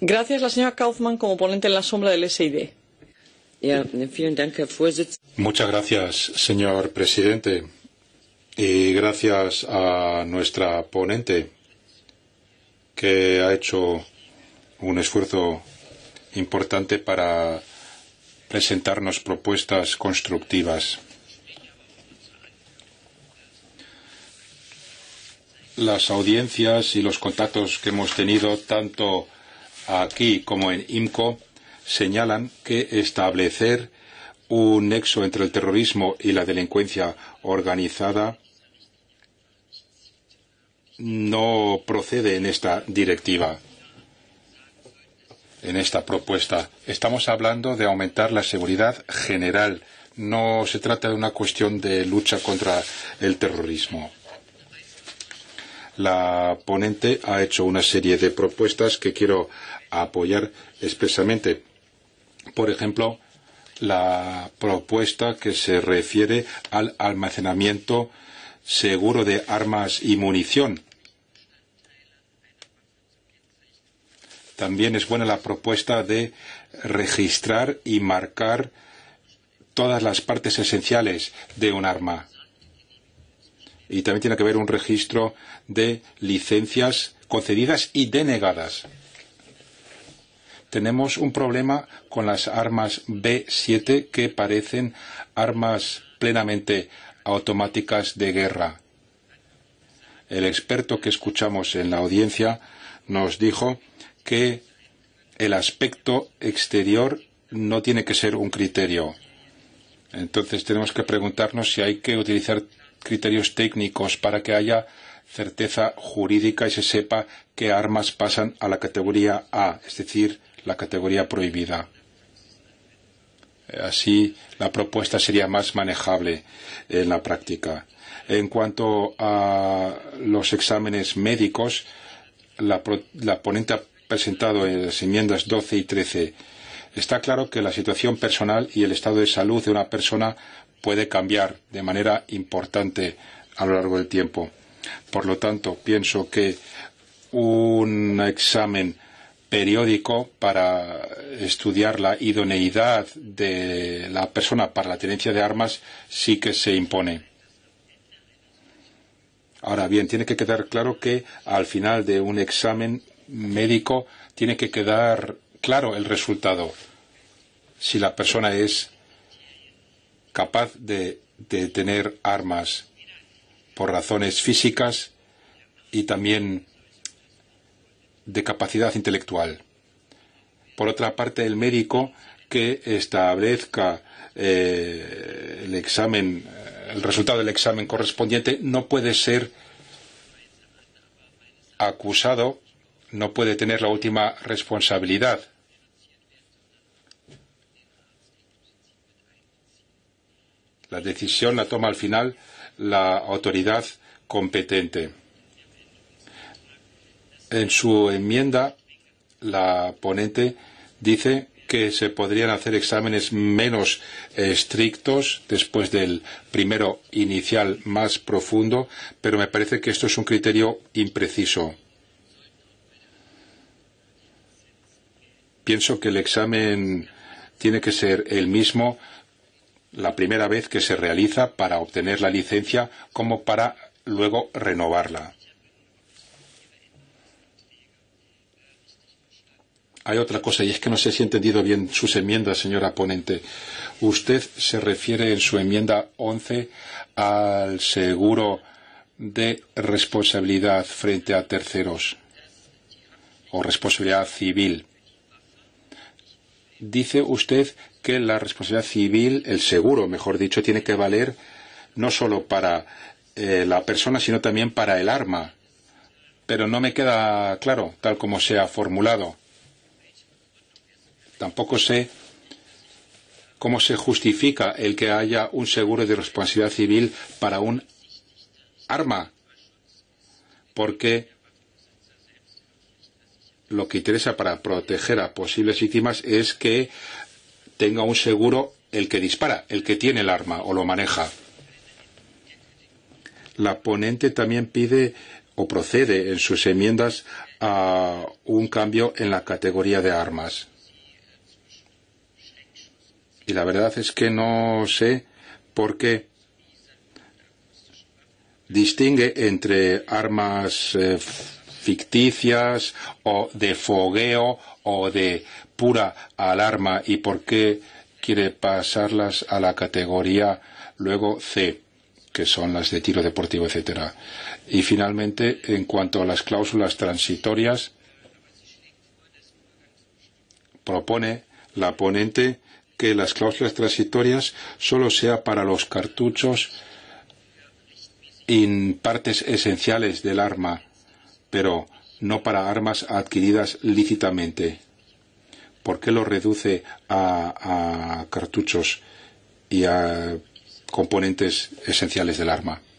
Gracias, la señora Kaufmann, como ponente en la sombra del SID. Muchas gracias, señor presidente. Y gracias a nuestra ponente, que ha hecho un esfuerzo importante para presentarnos propuestas constructivas. las audiencias y los contactos que hemos tenido tanto aquí como en IMCO señalan que establecer un nexo entre el terrorismo y la delincuencia organizada no procede en esta directiva, en esta propuesta. Estamos hablando de aumentar la seguridad general. No se trata de una cuestión de lucha contra el terrorismo. La ponente ha hecho una serie de propuestas que quiero apoyar expresamente. Por ejemplo, la propuesta que se refiere al almacenamiento seguro de armas y munición. También es buena la propuesta de registrar y marcar todas las partes esenciales de un arma y también tiene que haber un registro de licencias concedidas y denegadas. Tenemos un problema con las armas B7 que parecen armas plenamente automáticas de guerra. El experto que escuchamos en la audiencia nos dijo que el aspecto exterior no tiene que ser un criterio. Entonces tenemos que preguntarnos si hay que utilizar criterios técnicos para que haya certeza jurídica y se sepa qué armas pasan a la categoría A, es decir, la categoría prohibida. Así la propuesta sería más manejable en la práctica. En cuanto a los exámenes médicos, la, ponente ha presentado en las enmiendas 12 y 13. Está claro que la situación personal y el estado de salud de una persona puede cambiar de manera importante a lo largo del tiempo. Por lo tanto, pienso que un examen periódico para estudiar la idoneidad de la persona para la tenencia de armas sí que se impone. Ahora bien, tiene que quedar claro que al final de un examen médico tiene que quedar claro el resultado. Si la persona es capaz de, tener armas por razones físicas y también de capacidad intelectual. Por otra parte, el médico que establezca eh, el examen, el resultado del examen correspondiente, no puede ser acusado, no puede tener la última responsabilidad La decisión la toma al final la autoridad competente. En su enmienda, la ponente dice que se podrían hacer exámenes menos estrictos después del primero inicial más profundo, pero me parece que esto es un criterio impreciso. Pienso que el examen tiene que ser el mismo la primera vez que se realiza para obtener la licencia como para luego renovarla. Hay otra cosa, y es que no sé si he entendido bien sus enmiendas, señora ponente. Usted se refiere en su enmienda 11 al seguro de responsabilidad frente a terceros o responsabilidad civil. Dice usted que la responsabilidad civil, el seguro, mejor dicho, tiene que valer no solo para eh, la persona, sino también para el arma. Pero no me queda claro, tal como se ha formulado. Tampoco sé cómo se justifica el que haya un seguro de responsabilidad civil para un arma. Porque lo que interesa para proteger a posibles víctimas es que tenga un seguro el que dispara, el que tiene el arma o lo maneja. La ponente también pide o procede en sus enmiendas a un cambio en la categoría de armas. Y la verdad es que no sé por qué distingue entre armas eh, ficticias o de fogueo o de pura alarma y por qué quiere pasarlas a la categoría luego C, que son las de tiro deportivo, etcétera. Y finalmente, en cuanto a las cláusulas transitorias, propone la ponente que las cláusulas transitorias solo sea para los cartuchos en partes esenciales del arma pero no para armas adquiridas lícitamente. ¿Por qué lo reduce a, a cartuchos y a componentes esenciales del arma?